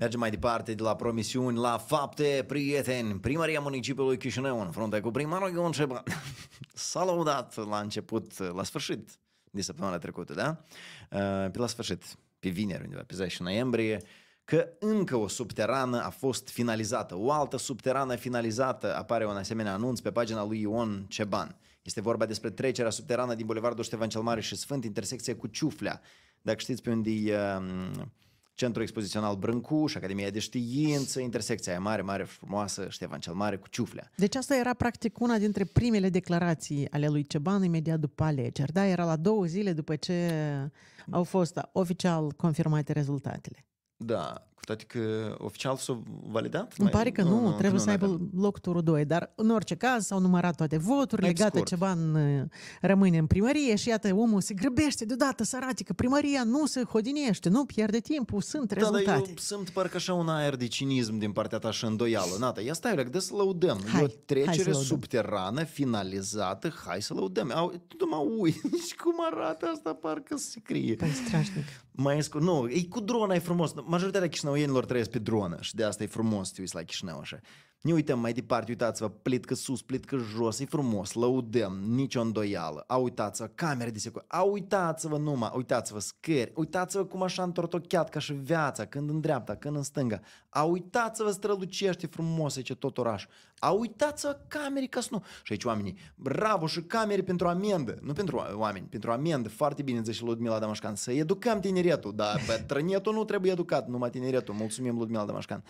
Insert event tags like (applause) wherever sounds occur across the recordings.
Mergem mai departe de la promisiuni la fapte, prieteni. Primăria municipiului Chișinău în frunte cu primarul Ion Ceban (laughs) s-a laudat la început, la sfârșit de săptămâna trecută, da? Uh, pe la sfârșit, pe vineri undeva, pe 10 noiembrie, că încă o subterană a fost finalizată. O altă subterană finalizată apare un asemenea anunț pe pagina lui Ion Ceban. Este vorba despre trecerea subterană din Bulevardul Ștefan cel Mare și Sfânt, intersecție cu Ciuflea. Dacă știți pe unde e uh, Centrul Expozițional Brâncuș, Academia de Știință, intersecția aia mare, mare frumoasă, Ștefan cel Mare cu ciuflea. Deci asta era practic una dintre primele declarații ale lui Ceban imediat după alegeri, da? Era la două zile după ce au fost oficial confirmate rezultatele. Da, cu toate că oficial s-a validat? Îmi pare că nu, nu trebuie nu, să aibă da. loc turul 2, dar în orice caz s-au numărat toate voturile, legate gata ceva în, uh, rămâne în primărie și iată omul se grăbește deodată să arate că primăria nu se hodinește, nu pierde timpul, sunt rezultate. Da, dar eu sunt parcă așa un aer de cinism din partea ta și îndoială. Nata, ia stai, de să lăudăm. Hai, e o trecere subterană, finalizată, hai să lăudăm. Au, tu mă și (laughs) deci cum arată asta, parcă se crie. Păi strașnic. Mai scu, nu, e cu dron, ai frumos. Majoritatea chișinăuienilor trăiesc pe dronă și de asta e frumos să te uiți la Chișinău așa. Ne uităm mai departe, uitați-vă, plitcă sus, plitcă jos, e frumos, lăudăm, nicio îndoială. A, uitați-vă, camere de secundă, a, uitați-vă numai, uitați-vă scări, uitați-vă cum așa întortocheat ca și viața, când în dreapta, când în stânga. A uitat-să-vă strălucește frumos aici tot orașul. A uitat-să camerei ca să nu... Și aici oamenii, bravo și camere pentru amendă. Nu pentru oameni, pentru amendă. Foarte bine zice Ludmila Damașcan. Să educăm tineretul, dar pe trănietul nu trebuie educat, numai tineretul. Mulțumim, Ludmila Damașcan.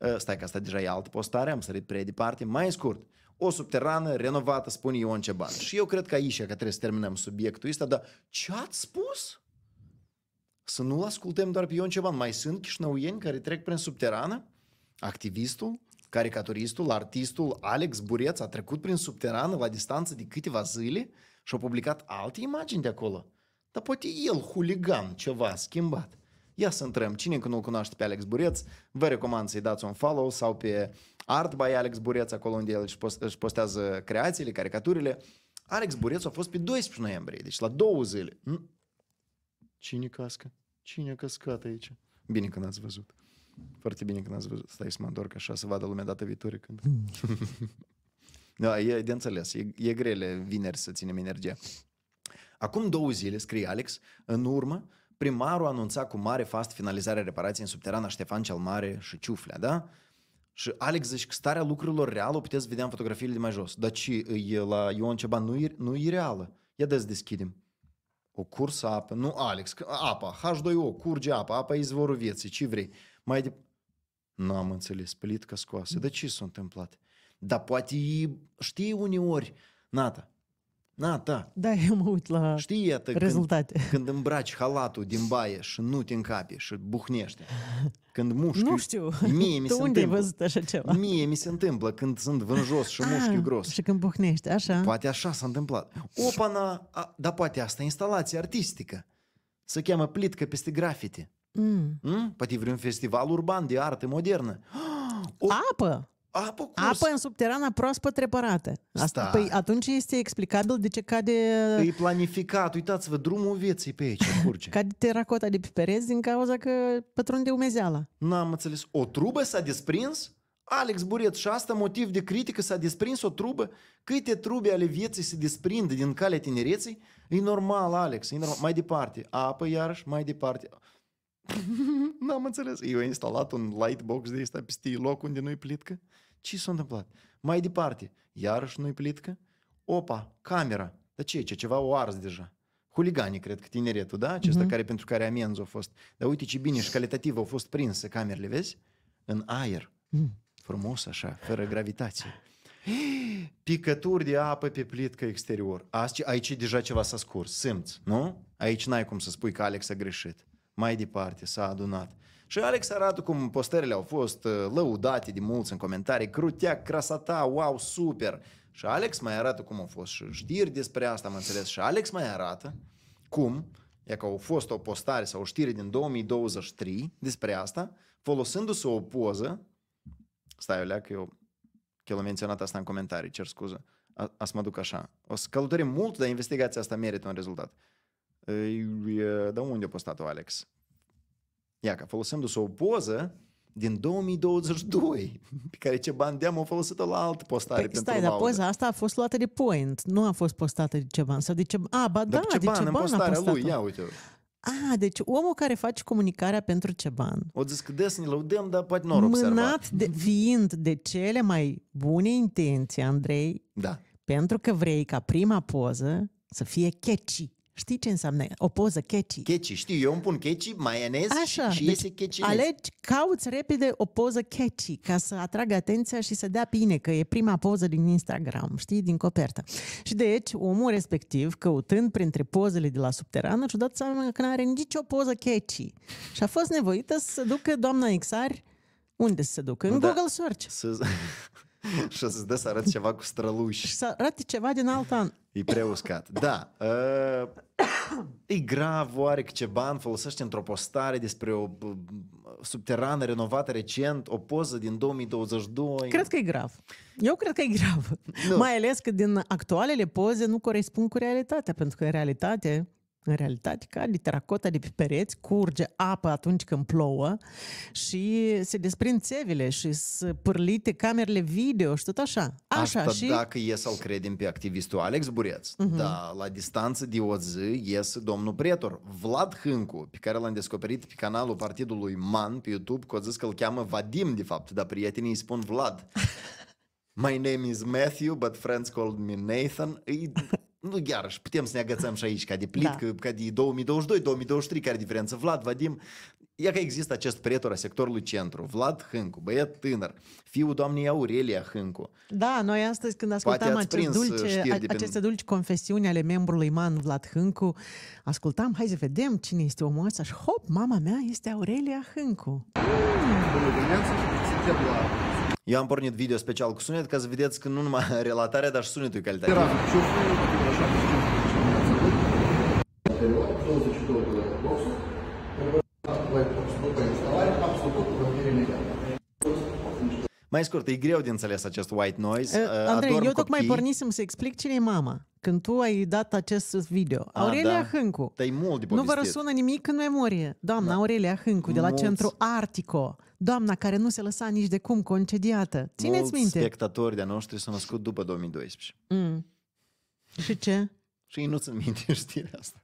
Ă, stai că asta deja e altă postare, am sărit prea departe. Mai scurt, o subterană renovată, spune Ion Ceban. Și eu cred că aici, că trebuie să terminăm subiectul ăsta, dar ce ați spus? Să nu-l ascultăm doar pe Ion Ceban. Mai sunt chișnăuieni care trec prin subterană? Activistul, caricaturistul, artistul Alex Bureț a trecut prin subterană la distanță de câteva zile și a publicat alte imagini de acolo. Dar poate el, huligan, ceva a schimbat. Ia să întrebăm cine încă nu-l cunoaște pe Alex Bureț, vă recomand să-i dați un follow sau pe Art by Alex Bureț, acolo unde el își postează creațiile, caricaturile. Alex Bureț a fost pe 12 noiembrie, deci la două zile. Cine cască? Cine a căscat aici? Bine că n-ați văzut. Foarte bine că n-ați văzut. Stai să mă întorc așa să vadă lumea data viitoare când... (laughs) da, e de înțeles. E, e grele vineri să ținem energia. Acum două zile, scrie Alex, în urmă, primarul anunța cu mare fast finalizarea reparației în subterana Ștefan cel Mare și Ciuflea, da? Și Alex zice că starea lucrurilor reală o puteți vedea în fotografiile de mai jos. Dar ce e la Ion Ceban nu e, nu e reală. Ia de deschidem. O cursă apă, nu Alex, apa, H2O, curge apa, apa e izvorul vieții, ce vrei. Mai de... Nu am înțeles, plitcă scoasă. dar ce s-a întâmplat? Dar poate știi uneori, Nata, Na, da. Da, eu mă uit la Știi, iată, rezultate. Când, când îmbraci halatul din baie și nu te încapi și buhnește. Când mușchi... Nu știu. Mie mi se unde întâmplă. ai văzut așa ceva? Mie mi se întâmplă când sunt vânjos și mușchiul gros. Și când buhnește, așa. Poate așa s-a întâmplat. na, a, dar poate asta e instalație artistică. Se cheamă plitcă peste grafite. Mm. Mm? Poate vreun festival urban de artă modernă. O... Apă? Apă, cu... Apă în subterana proaspăt reparată. Asta, păi, atunci este explicabil de ce cade... Uh, e planificat, uitați-vă, drumul vieții pe aici curge. (laughs) cade teracota de pe pereți din cauza că pătrunde umezeala. N-am înțeles. O trubă s-a desprins? Alex Buret și asta motiv de critică s-a desprins o trubă? Câte trube ale vieții se desprind din calea tinereții? E normal, Alex, e normal. Mai departe, apă iarăși, mai departe. (laughs) N-am înțeles. Eu am instalat un lightbox de ăsta peste loc unde nu-i plitcă. Ce s-a întâmplat? Mai departe, iarăși nu-i plitcă. Opa, camera. Dar ce e? Ce, ceva o ars deja. Huliganii, cred că tineretul, da? Acesta mm-hmm. care, pentru care amenzi au fost. Dar uite ce bine și calitativ au fost prinse camerele, vezi? În aer. Mm. Frumos așa, fără gravitație. Picături de apă pe plitcă exterior. Aici, aici deja ceva s-a scurs, simți, nu? Aici n-ai cum să spui că Alex a greșit mai departe, s-a adunat. Și Alex arată cum postările au fost uh, lăudate de mulți în comentarii, crutea, crasata, wow, super. Și Alex mai arată cum au fost și știri despre asta, am înțeles. Și Alex mai arată cum, e că au fost o postare sau o știre din 2023 despre asta, folosindu-se o poză, stai o leacă, eu chiar am menționat asta în comentarii, cer scuză. a, a să mă duc așa. O să călătorim mult, dar investigația asta merită un rezultat. Da unde a postat-o Alex? Ia că folosindu-se o poză din 2022, pe care ce bani de-am folosit-o la altă postare păi, pentru stai, dar poza asta a fost luată de Point, nu a fost postată de ceva. Sau de ce... A, ba da, de Ceban, de ban postarea a lui, ia uite a, deci omul care face comunicarea pentru ban. O zis că des ne lăudăm, dar poate nu Mânat de, fiind de cele mai bune intenții, Andrei, da. pentru că vrei ca prima poză să fie catchy. Știi ce înseamnă o poză catchy? Catchy, știu, eu îmi pun catchy, maionez Așa, și deci iese catchy. Alegi, cauți repede o poză catchy ca să atragă atenția și să dea bine că e prima poză din Instagram, știi, din copertă. Și deci omul respectiv, căutând printre pozele de la subterană, și-a dat seama că nu are nicio poză catchy. Și a fost nevoită să ducă doamna Xar unde să se ducă? În da. Google Search. Să... (laughs) (laughs) Și să-ți dă să arăt ceva cu străluși. Și să arăte ceva din alt an. E prea uscat. Da. Uh, e grav oare că ce bani folosește într-o postare despre o uh, subterană renovată recent, o poză din 2022? Cred că e grav. Eu cred că e grav. Nu. Mai ales că din actualele poze nu corespund cu realitatea, pentru că în realitate în realitate, ca literacota de pe pereți, curge apă atunci când plouă și se desprind țevile și sunt pârlite camerele video și tot așa. Așa Asta și... dacă e să-l credem pe activistul Alex Bureț, uh-huh. da, la distanță de o zi iese domnul prietor Vlad Hâncu, pe care l-am descoperit pe canalul partidului MAN pe YouTube, că a zis că îl cheamă Vadim, de fapt, dar prietenii îi spun Vlad. My name is Matthew, but friends called me Nathan. E, (laughs) nu, iarăși, putem să ne agățăm și aici, ca de plit, da. ca de 2022-2023, care diferență. Vlad, Vadim, ia că există acest prietor a sectorului centru, Vlad Hâncu, băiat tânăr, fiul doamnei Aurelia Hâncu. Da, noi astăzi când ascultam acest dulce, pe... aceste dulci confesiuni ale membrului Man Vlad Hâncu, ascultam, hai să vedem cine este omul ăsta și hop, mama mea este Aurelia Hâncu. și eu am pornit video special cu sunet ca să vedeți că nu numai (laughs) relatarea, dar și sunetul e calitate. Mai scurt, e greu de înțeles acest white noise. Eh, uh, Andrei, eu tocmai copii. pornisem să explic cine e mama când tu ai dat acest video. A, ah, Aurelia da. Hâncu. Te-ai mult de Nu vă răsună nimic în memorie. Doamna da. Aurelia Hâncu de la Mulți. Centru Artico. Doamna care nu se lăsa nici de cum concediată. Țineți Mulți minte. spectatori de-a noștri s-au născut după 2012. Mm. Și ce? Și ei nu ți minte știrea asta.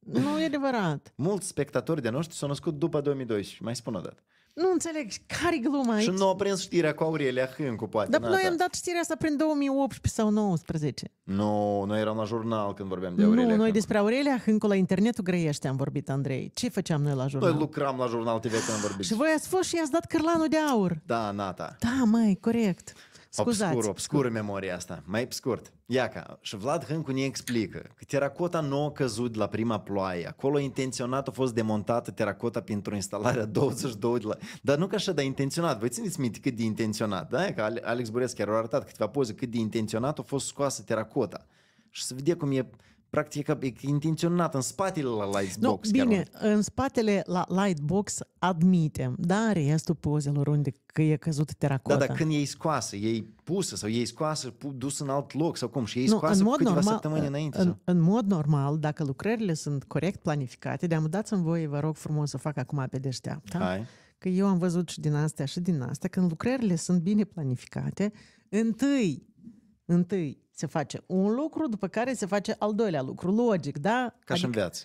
Nu e adevărat. Mulți spectatori de noștri s-au născut după 2012. Mai spun o dată. Nu înțeleg, care gluma aici? Și nu a prins știrea cu Aurelia Hâncu, poate. Dar noi am dat știrea asta prin 2018 sau 2019. Nu, noi eram la jurnal când vorbeam de Aurelia Nu, Hâncu. noi despre Aurelia Hâncu la internetul grăiește am vorbit, Andrei. Ce făceam noi la jurnal? Noi lucram la jurnal TV când am vorbit. și voi ați fost și i-ați dat cârlanul de aur. Da, Nata. Da, mai, corect. Scuzați. Obscur, obscură memoria asta. Mai pe scurt. Iaca. Și Vlad Hâncu ne explică că teracota nouă căzut la prima ploaie. Acolo intenționat a fost demontată teracota pentru instalarea 22 (laughs) de la... Dar nu ca așa, dar intenționat. Vă țineți minte cât de intenționat, da? Că Alex Burescu chiar a arătat câteva poze cât de intenționat a fost scoasă teracota. Și să vedea cum e practic e intenționat în spatele la Lightbox. No, bine, chiar. în spatele la Lightbox admitem, dar restul pozelor unde că e căzut teracota. Da, dar când e scoasă, e pusă sau e scoasă, dus în alt loc sau cum, și e scoasă nu, în mod câteva normal, săptămâni înainte. În, sau? în mod normal, dacă lucrările sunt corect planificate, de-am dat mi voi, vă rog frumos să fac acum pe deșteaptă. Hai că eu am văzut și din astea și din astea, când lucrările sunt bine planificate, întâi, întâi se face un lucru, după care se face al doilea lucru. Logic, da? Ca și adică... în viață.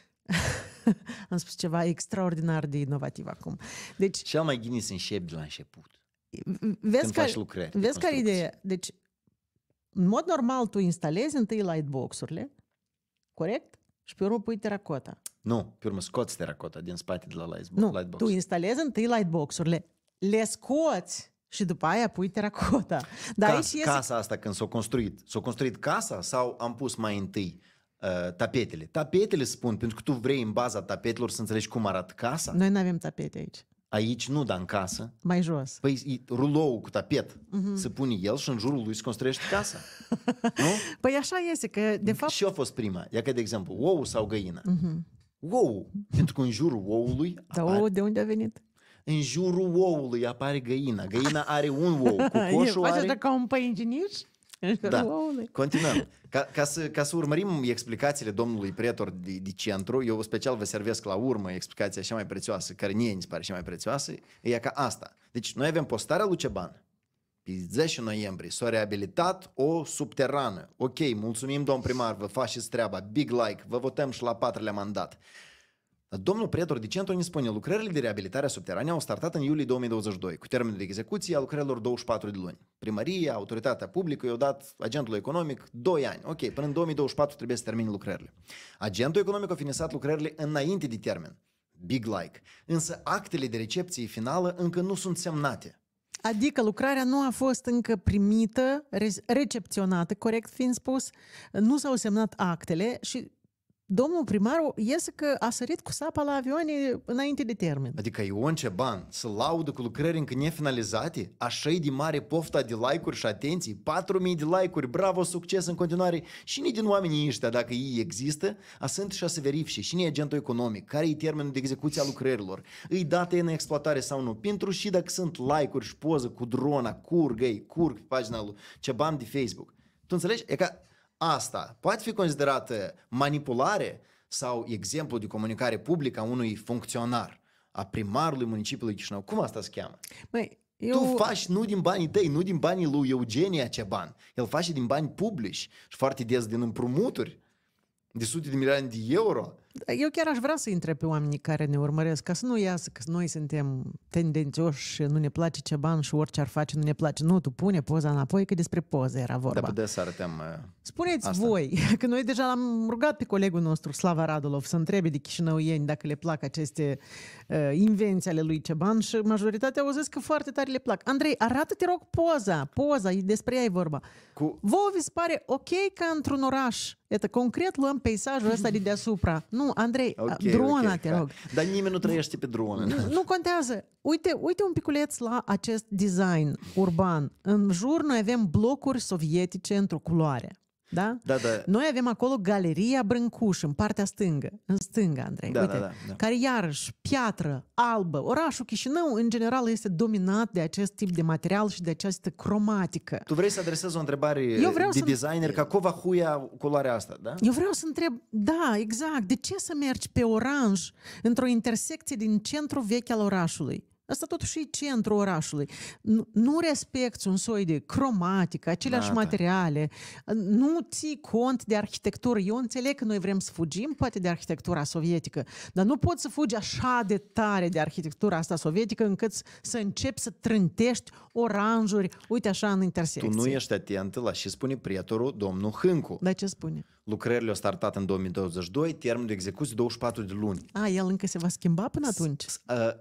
(laughs) Am spus ceva extraordinar de inovativ acum. Deci, Cel mai ghinit să înșepi de la început. Vezi când că, faci lucrări. Vezi care idee. Deci, în mod normal, tu instalezi întâi lightbox-urile, corect? Și pe urmă pui teracota. Nu, pe urmă scoți teracota din spate de la lightbox. Nu, tu instalezi întâi lightbox-urile, le scoți și după aia pui teracota. Dar Ca, aici casa este... asta când s-a construit, s-a construit casa sau am pus mai întâi uh, tapetele? Tapetele spun, pentru că tu vrei în baza tapetelor să înțelegi cum arată casa. Noi nu avem tapete aici. Aici nu, dar în casă. Mai jos. Păi rulou cu tapet uh-huh. se pune el și în jurul lui se construiește casa. (laughs) nu? Păi așa este, că de fapt... Și a fost prima. Ia că, de exemplu, ou sau găină. Uh-huh. Mhm. Ou, pentru că în jurul oului... Dar ou de unde a venit? în jurul oului apare găina. Găina are un ou, (laughs) cocoșul are... Faceți ca un păinginiș? Da. Continuăm. Ca, ca, să, ca să urmărim explicațiile domnului pretor de, de centru, eu special vă servesc la urmă explicația cea mai prețioasă, care mie mi se pare cea mai prețioasă, e ca asta. Deci noi avem postarea lui Ceban, pe 10 noiembrie s-a reabilitat o subterană. Ok, mulțumim domn primar, vă faceți treaba, big like, vă votăm și la patrulea mandat domnul Pretor de Centru ne spune, lucrările de reabilitare subterane au startat în iulie 2022, cu termenul de execuție a lucrărilor 24 de luni. Primăria, autoritatea publică i-au dat agentului economic 2 ani. Ok, până în 2024 trebuie să termine lucrările. Agentul economic a finisat lucrările înainte de termen. Big like. Însă actele de recepție finală încă nu sunt semnate. Adică lucrarea nu a fost încă primită, recepționată, corect fiind spus, nu s-au semnat actele și domnul primarul iese că a sărit cu sapa la avioane înainte de termen. Adică Ion Ceban să laudă cu lucrări încă nefinalizate, așa de mare pofta de like-uri și atenții, 4.000 de like-uri, bravo, succes în continuare. și nici din oamenii ăștia, dacă ei există, a sunt și a să verifice și nici agentul economic, care e termenul de execuție a lucrărilor, îi date în exploatare sau nu, pentru și dacă sunt like-uri și poză cu drona, curgă, curg pagina lui Ceban de Facebook. Tu înțelegi? E ca asta poate fi considerată manipulare sau exemplu de comunicare publică a unui funcționar, a primarului municipiului Chișinău. Cum asta se cheamă? Măi, eu... Tu faci nu din banii tăi, nu din banii lui Eugenia ce ban. El face din bani publici și foarte des din împrumuturi de sute de milioane de euro eu chiar aș vrea să întreb pe oamenii care ne urmăresc, ca să nu iasă că noi suntem tendențioși și nu ne place ce bani și orice ar face nu ne place. Nu, tu pune poza înapoi, că despre poze era vorba. Da, să arătăm uh, Spuneți asta. voi, (laughs) că noi deja l-am rugat pe colegul nostru, Slava Radulov, să întrebe de chișinăuieni dacă le plac aceste uh, invenții ale lui Ceban și majoritatea au zis că foarte tare le plac. Andrei, arată-te rog poza, poza, despre ea e vorba. Cu... vă vi se pare ok ca într-un oraș Iată, concret luăm peisajul ăsta de deasupra. Nu, Andrei, okay, drona, okay. te rog. Dar nimeni nu trăiește pe drona. Nu, nu contează. Uite, uite un piculeț la acest design urban. În jur noi avem blocuri sovietice într-o culoare. Da? Da, da. Noi avem acolo Galeria Brâncuș, în partea stângă, în stânga, Andrei, da, uite, da, da, da. care iarăși, piatră, albă, orașul Chișinău, în general, este dominat de acest tip de material și de această cromatică. Tu vrei să adresezi o întrebare Eu vreau de să... designer, ca cova huia culoarea asta, da? Eu vreau să întreb, da, exact, de ce să mergi pe oranj într-o intersecție din centru vechi al orașului? Asta totuși e centrul orașului. Nu, nu respecti un soi de cromatică, aceleași da, da, materiale, nu ții cont de arhitectură. Eu înțeleg că noi vrem să fugim poate de arhitectura sovietică, dar nu poți să fugi așa de tare de arhitectura asta sovietică încât să începi să trântești oranjuri, uite așa, în intersecție. Tu nu ești atentă la ce spune prietorul domnul Hâncu. Da, ce spune? Lucrările au startat în 2022, termenul de execuție 24 de luni. A, el încă se va schimba până atunci?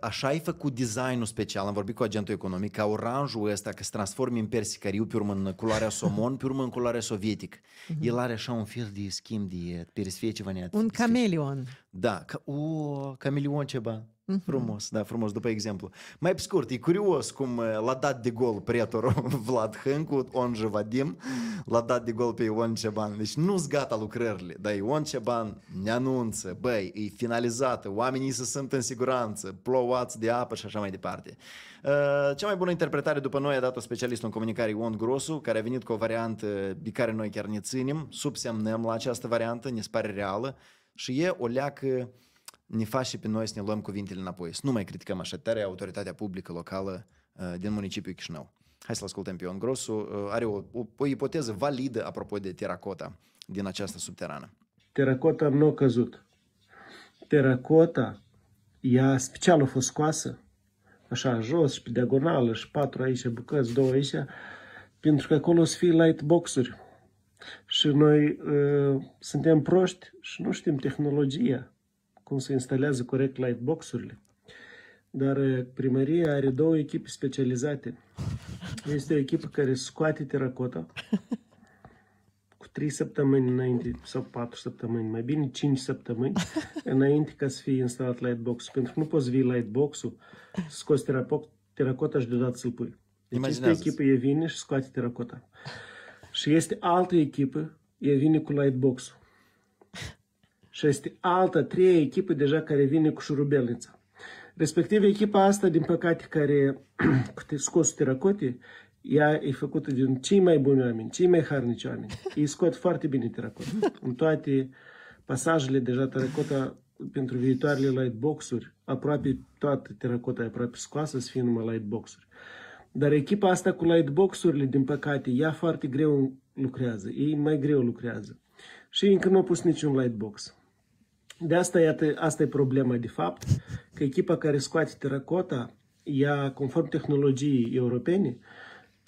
Așa ai făcut designul special, am vorbit cu agentul economic, ca oranjul ăsta, că se transformă în persicariu, pe urmă în culoarea (laughs) somon, pe urmă în culoarea sovietic. Uh-huh. El are așa un fel de schimb de perisfie ceva neat. Un camelion. Da, ca, o, camelion ceva. Mm-hmm. Frumos, da, frumos, după exemplu. Mai pe scurt, e curios cum uh, l-a dat de gol prietorul (laughs) Vlad Hâncu, on Vadim, l-a dat de gol pe Ion Ceban. Deci nu-s gata lucrările, dar Ion Ceban ne anunță, băi, e finalizată, oamenii se sunt în siguranță, plouați de apă și așa mai departe. Uh, cea mai bună interpretare după noi a dat-o specialistul în comunicare Ion Grosu, care a venit cu o variantă de care noi chiar ne ținem, subsemnăm la această variantă, ne pare reală și e o leacă ne face pe noi să ne luăm cuvintele înapoi, să nu mai criticăm așa tare autoritatea publică locală uh, din municipiul Chișinău. Hai să-l ascultăm pe Ion Grosu. Uh, are o, o, o ipoteză validă apropo de teracota din această subterană. Teracota nu a căzut. Teracota, ea special a fost scoasă, așa jos și pe diagonală și patru aici bucăți, două aici, pentru că acolo o să fie light boxuri. Și noi uh, suntem proști și nu știm tehnologia, cum se instalează corect light boxurile, Dar uh, primăria are două echipe specializate. Este o echipă care scoate teracota cu 3 săptămâni înainte sau 4 săptămâni, mai bine 5 săptămâni înainte ca să fie instalat lightbox Pentru că nu poți vii lightbox-ul, scoți teracota și deodată să-l pui. Deci este echipă, e vine și scoate teracota. Și este altă echipă, e vine cu lightbox-ul. Și este altă, treia echipă deja care vine cu șurubelnița. Respectiv, echipa asta, din păcate, care (clears throat) scoate teracote, ea e făcută din cei mai buni oameni, cei mai harnici oameni. Ei scot foarte bine teracota. În toate pasajele, deja teracota pentru viitoarele lightbox-uri, aproape toată teracota e aproape scoasă să fie numai lightbox-uri. Dar echipa asta cu lightbox-urile, din păcate, ea foarte greu lucrează. Ei mai greu lucrează. Și încă nu au pus niciun lightbox. De asta, iată, asta e problema de fapt, că echipa care scoate teracota, ea, conform tehnologiei europene,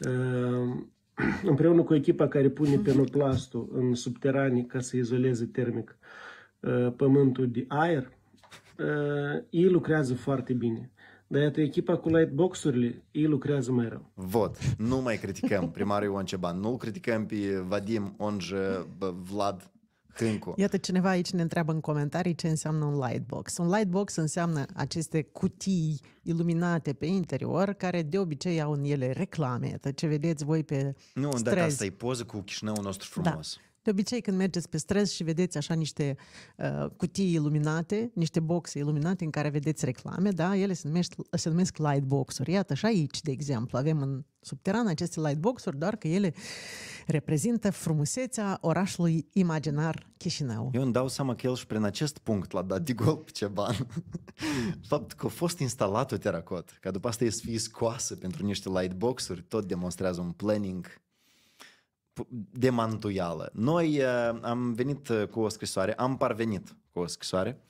uh, (clears throat) împreună cu echipa care pune penoplastul în subterane ca să izoleze termic uh, pământul de aer, uh, ei lucrează foarte bine. Dar iată, echipa cu lightbox-urile, ei lucrează mai rău. Vot. Nu mai criticăm primarul Ion Ceban. Nu criticăm pe Vadim, onge Vlad Tâncu. Iată, cineva aici ne întreabă în comentarii ce înseamnă un lightbox. Un lightbox înseamnă aceste cutii iluminate pe interior, care de obicei au în ele reclame, ce vedeți voi pe Nu, dar da, asta e poză cu Chișinăul nostru frumos. Da. De obicei, când mergeți pe străzi și vedeți așa niște uh, cutii iluminate, niște boxe iluminate în care vedeți reclame, da, ele se numesc, se numesc lightbox-uri. Iată, și aici, de exemplu, avem în subteran aceste lightbox-uri, doar că ele reprezintă frumusețea orașului imaginar Chișinău. Eu îmi dau seama că el și prin acest punct l-a dat de gol pe ceva. (laughs) Faptul că a fost instalat o teracot, ca după asta e să fie scoasă pentru niște lightbox-uri, tot demonstrează un planning de mantuială. Noi uh, am venit uh, cu o scrisoare, am parvenit cu o scrisoare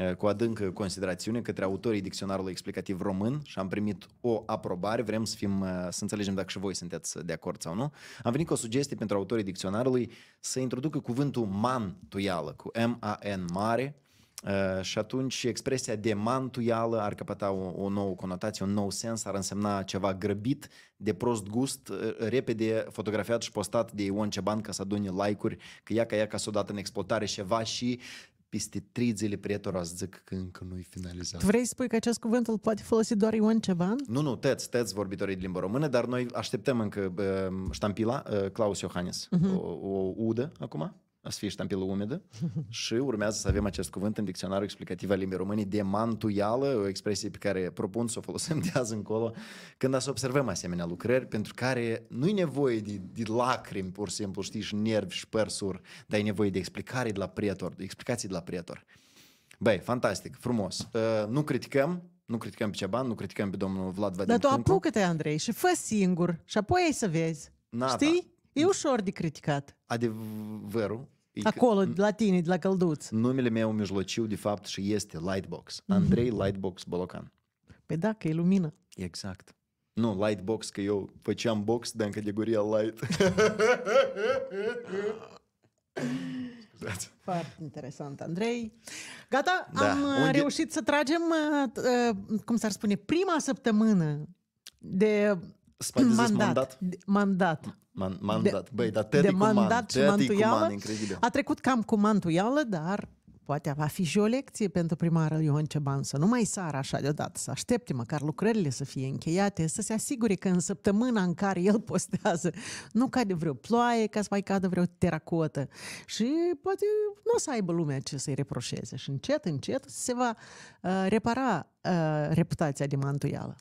uh, cu adâncă considerațiune către autorii dicționarului explicativ român și am primit o aprobare, vrem să, fim, să înțelegem dacă și voi sunteți de acord sau nu. Am venit cu o sugestie pentru autorii dicționarului să introducă cuvântul mantuială, cu M-A-N mare, Uh, și atunci expresia de mantuială ar căpăta o, o nouă conotație, un nou sens, ar însemna ceva grăbit, de prost gust, uh, repede fotografiat și postat de Ion Ceban ca să adune like-uri, că ea ca ea ca să o dată în exploatare ceva și peste trei zile prietora să zic că încă nu-i finalizat. Tu vrei să spui că acest cuvânt îl poate folosi doar Ion Ceban? Nu, nu, tăți, tăți vorbitorii de limba română, dar noi așteptăm încă uh, ștampila, uh, Claus Iohannis, uh-huh. o, o udă acum, să fie ștampilă umedă (laughs) și urmează să avem acest cuvânt în dicționarul explicativ al limbii române de mantuială, o expresie pe care propun să o folosim de azi încolo, când a să observăm asemenea lucrări pentru care nu e nevoie de, de lacrimi, pur și simplu, știi, și nervi și părsuri, dar e nevoie de explicare de la prietor, de explicații de la prietor. Băi, fantastic, frumos. Uh, nu criticăm, nu criticăm pe Ceban, nu criticăm pe domnul Vlad Vadim Dar tu apucă-te, Andrei, și fă singur și apoi ai să vezi. Na, Știi? Da. E ușor de criticat. Adevărul Acolo, la tine, la călduț. Numele meu mijlociu, de fapt, și este Lightbox. Andrei Lightbox Bolocan. Păi da, că e lumină. Exact. Nu, Lightbox, că eu făceam box, dar în categoria light. Scuzați. Foarte interesant, Andrei. Gata, Da, am unde- reușit să tragem, cum s-ar spune, prima săptămână de Spate zis mandat. Mandat. Man, mandat. De, Băi, dar tătii cu mandat man, și Cu man, incredibil. A trecut cam cu mantuială, dar poate va fi și o lecție pentru primarul Ion Ceban să nu mai sară așa deodată, să aștepte măcar lucrările să fie încheiate, să se asigure că în săptămâna în care el postează nu cade vreo ploaie, ca să mai cadă vreo teracotă și poate nu o să aibă lumea ce să-i reproșeze și încet, încet se va uh, repara uh, reputația de mantuială.